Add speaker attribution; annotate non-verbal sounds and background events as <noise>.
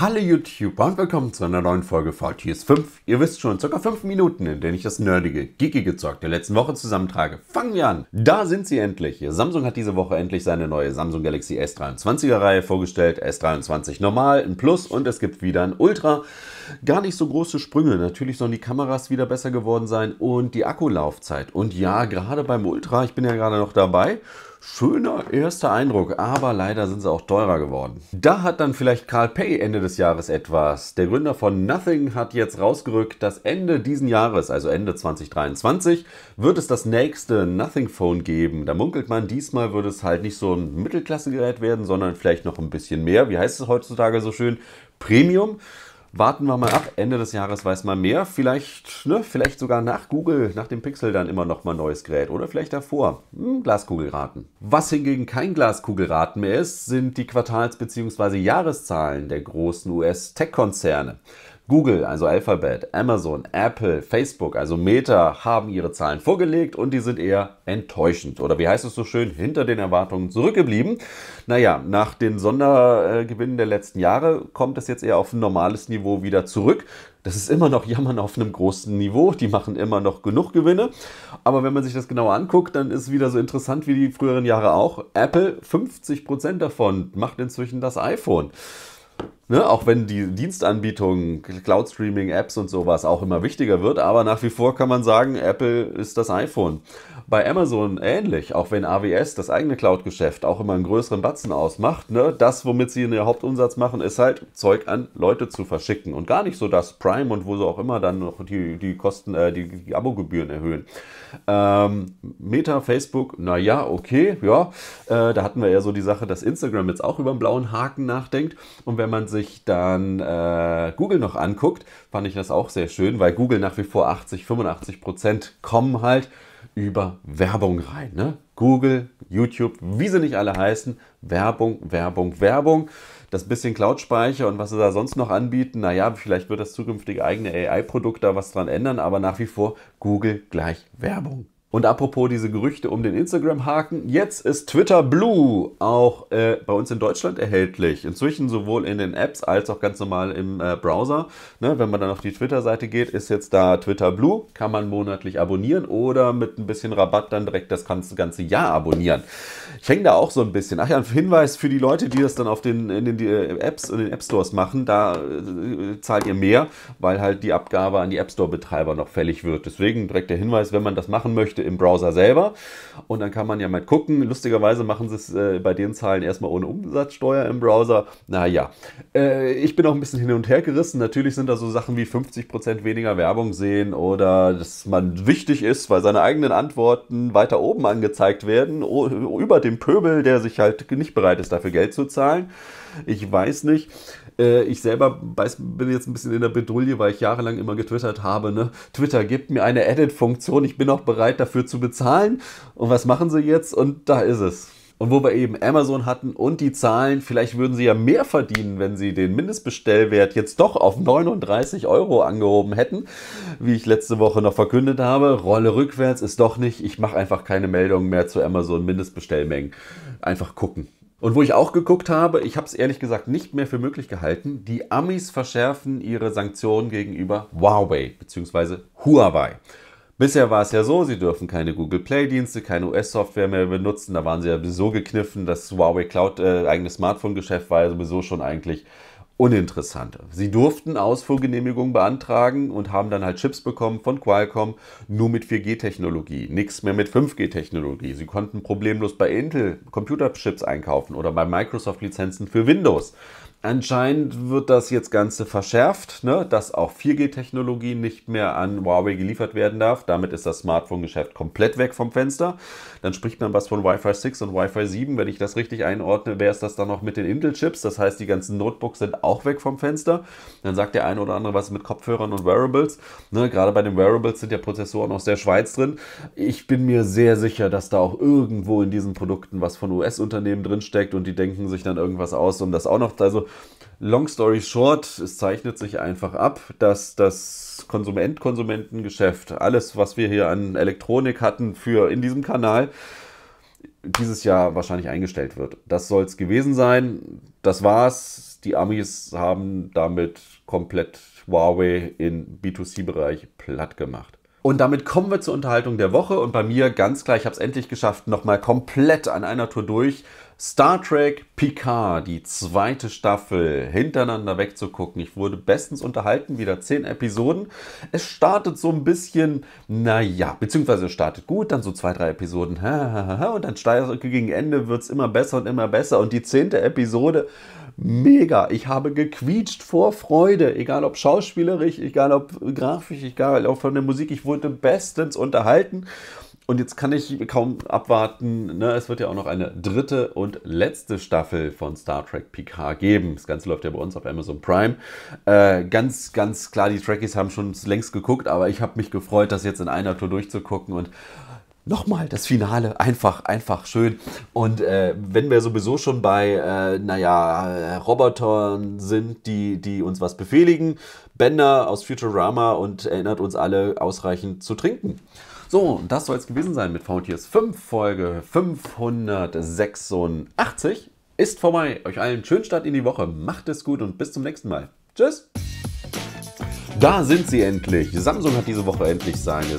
Speaker 1: Hallo YouTuber und willkommen zu einer neuen Folge VTS 5. Ihr wisst schon, circa 5 Minuten, in denen ich das nerdige, geekige Zeug der letzten Woche zusammentrage. Fangen wir an! Da sind sie endlich. Samsung hat diese Woche endlich seine neue Samsung Galaxy S23er Reihe vorgestellt. S23 normal, ein Plus und es gibt wieder ein Ultra. Gar nicht so große Sprünge. Natürlich sollen die Kameras wieder besser geworden sein und die Akkulaufzeit. Und ja, gerade beim Ultra, ich bin ja gerade noch dabei, schöner erster Eindruck, aber leider sind sie auch teurer geworden. Da hat dann vielleicht Carl Pay Ende des Jahres etwas. Der Gründer von Nothing hat jetzt rausgerückt, dass Ende diesen Jahres, also Ende 2023, wird es das nächste Nothing Phone geben. Da munkelt man, diesmal würde es halt nicht so ein Mittelklassegerät werden, sondern vielleicht noch ein bisschen mehr. Wie heißt es heutzutage so schön? Premium warten wir mal ab. Ende des Jahres weiß man mehr. Vielleicht, ne, vielleicht sogar nach Google, nach dem Pixel dann immer noch mal neues Gerät oder vielleicht davor. Hm, Glaskugelraten. Was hingegen kein Glaskugelraten mehr ist, sind die Quartals- bzw. Jahreszahlen der großen US-Tech-Konzerne. Google, also Alphabet, Amazon, Apple, Facebook, also Meta, haben ihre Zahlen vorgelegt und die sind eher enttäuschend oder wie heißt es so schön, hinter den Erwartungen zurückgeblieben. Naja, nach den Sondergewinnen der letzten Jahre kommt es jetzt eher auf ein normales Niveau wieder zurück. Das ist immer noch Jammern auf einem großen Niveau. Die machen immer noch genug Gewinne. Aber wenn man sich das genauer anguckt, dann ist es wieder so interessant wie die früheren Jahre auch. Apple, 50% davon macht inzwischen das iPhone. Ne, auch wenn die Dienstanbietung, Cloud-Streaming-Apps und sowas auch immer wichtiger wird, aber nach wie vor kann man sagen, Apple ist das iPhone. Bei Amazon ähnlich, auch wenn AWS, das eigene Cloud-Geschäft, auch immer einen größeren Batzen ausmacht. Ne, das, womit sie ihren Hauptumsatz machen, ist halt Zeug an Leute zu verschicken und gar nicht so das Prime und wo sie auch immer dann noch die, die Kosten, äh, die, die Abogebühren erhöhen. Ähm, Meta, Facebook, naja, okay, ja, äh, da hatten wir ja so die Sache, dass Instagram jetzt auch über den blauen Haken nachdenkt und wenn man sich sich dann äh, Google noch anguckt, fand ich das auch sehr schön, weil Google nach wie vor 80, 85 Prozent kommen halt über Werbung rein. Ne? Google, YouTube, wie sie nicht alle heißen, Werbung, Werbung, Werbung. Das bisschen Cloud-Speicher und was sie da sonst noch anbieten, naja, vielleicht wird das zukünftige eigene AI-Produkt da was dran ändern, aber nach wie vor Google gleich Werbung. Und apropos diese Gerüchte um den Instagram-Haken, jetzt ist Twitter Blue auch äh, bei uns in Deutschland erhältlich. Inzwischen sowohl in den Apps als auch ganz normal im äh, Browser. Ne, wenn man dann auf die Twitter-Seite geht, ist jetzt da Twitter Blue. Kann man monatlich abonnieren oder mit ein bisschen Rabatt dann direkt das ganze, ganze Jahr abonnieren. Ich hänge da auch so ein bisschen. Ach ja, ein Hinweis für die Leute, die das dann auf den, in den äh, Apps, und den App Stores machen, da äh, zahlt ihr mehr, weil halt die Abgabe an die App Store-Betreiber noch fällig wird. Deswegen direkt der Hinweis, wenn man das machen möchte, möchte im Browser selber. Und dann kann man ja mal gucken. Lustigerweise machen sie es äh, bei den Zahlen erstmal ohne Umsatzsteuer im Browser. Naja, äh, ich bin auch ein bisschen hin und her gerissen. Natürlich sind da so Sachen wie 50% weniger Werbung sehen oder dass man wichtig ist, weil seine eigenen Antworten weiter oben angezeigt werden, über dem Pöbel, der sich halt nicht bereit ist, dafür Geld zu zahlen. Ich weiß nicht. Äh, ich selber bin jetzt ein bisschen in der Bedrulle, weil ich jahrelang immer getwittert habe. Ne? Twitter gibt mir eine Edit-Funktion. Ich bin auch bereit, dafür dafür zu bezahlen. Und was machen sie jetzt? Und da ist es. Und wo wir eben Amazon hatten und die Zahlen, vielleicht würden sie ja mehr verdienen, wenn sie den Mindestbestellwert jetzt doch auf 39 Euro angehoben hätten. Wie ich letzte Woche noch verkündet habe, Rolle rückwärts ist doch nicht. Ich mache einfach keine Meldungen mehr zu Amazon Mindestbestellmengen. Einfach gucken. Und wo ich auch geguckt habe, ich habe es ehrlich gesagt nicht mehr für möglich gehalten, die Amis verschärfen ihre Sanktionen gegenüber Huawei bzw. Huawei. Bisher war es ja so, sie dürfen keine Google Play-Dienste, keine US-Software mehr benutzen. Da waren sie ja sowieso gekniffen. Das Huawei Cloud äh, eigene Smartphone-Geschäft war ja sowieso schon eigentlich uninteressant. Sie durften Ausfuhrgenehmigungen beantragen und haben dann halt Chips bekommen von Qualcomm, nur mit 4G-Technologie, nichts mehr mit 5G-Technologie. Sie konnten problemlos bei Intel Computerchips einkaufen oder bei Microsoft Lizenzen für Windows. Anscheinend wird das jetzt Ganze verschärft, ne? dass auch 4G-Technologie nicht mehr an Huawei geliefert werden darf. Damit ist das Smartphone-Geschäft komplett weg vom Fenster. Dann spricht man was von Wi-Fi 6 und Wi-Fi 7. Wenn ich das richtig einordne, wäre es das dann noch mit den Intel-Chips. Das heißt, die ganzen Notebooks sind auch weg vom Fenster. Dann sagt der eine oder andere was mit Kopfhörern und Wearables. Ne? Gerade bei den Wearables sind ja Prozessoren aus der Schweiz drin. Ich bin mir sehr sicher, dass da auch irgendwo in diesen Produkten was von US-Unternehmen drinsteckt und die denken sich dann irgendwas aus, um das auch noch. Also Long story short, es zeichnet sich einfach ab, dass das Konsument-Konsumentengeschäft, alles, was wir hier an Elektronik hatten für in diesem Kanal, dieses Jahr wahrscheinlich eingestellt wird. Das soll es gewesen sein. Das war's. Die Amis haben damit komplett Huawei im B2C-Bereich platt gemacht. Und damit kommen wir zur Unterhaltung der Woche. Und bei mir ganz klar, ich habe es endlich geschafft, nochmal komplett an einer Tour durch Star Trek Picard, die zweite Staffel, hintereinander wegzugucken. Ich wurde bestens unterhalten, wieder zehn Episoden. Es startet so ein bisschen, naja, beziehungsweise es startet gut, dann so zwei, drei Episoden, <laughs> und dann steigt gegen Ende, wird es immer besser und immer besser. Und die zehnte Episode, mega. Ich habe gequietscht vor Freude, egal ob schauspielerisch, egal ob grafisch, egal ob von der Musik. Ich wurde bestens unterhalten. Und jetzt kann ich kaum abwarten. Ne? Es wird ja auch noch eine dritte und letzte Staffel von Star Trek PK geben. Das Ganze läuft ja bei uns auf Amazon Prime. Äh, ganz, ganz klar, die Trekkies haben schon längst geguckt, aber ich habe mich gefreut, das jetzt in einer Tour durchzugucken und nochmal das Finale. Einfach, einfach schön. Und äh, wenn wir sowieso schon bei, äh, naja, Robotern sind, die, die uns was befehligen, Bender aus Futurama und erinnert uns alle ausreichend zu trinken. So, das soll es gewesen sein mit VTS 5, Folge 586. Ist vorbei. Euch allen schönen Start in die Woche. Macht es gut und bis zum nächsten Mal. Tschüss. Da sind sie endlich. Samsung hat diese Woche endlich seine...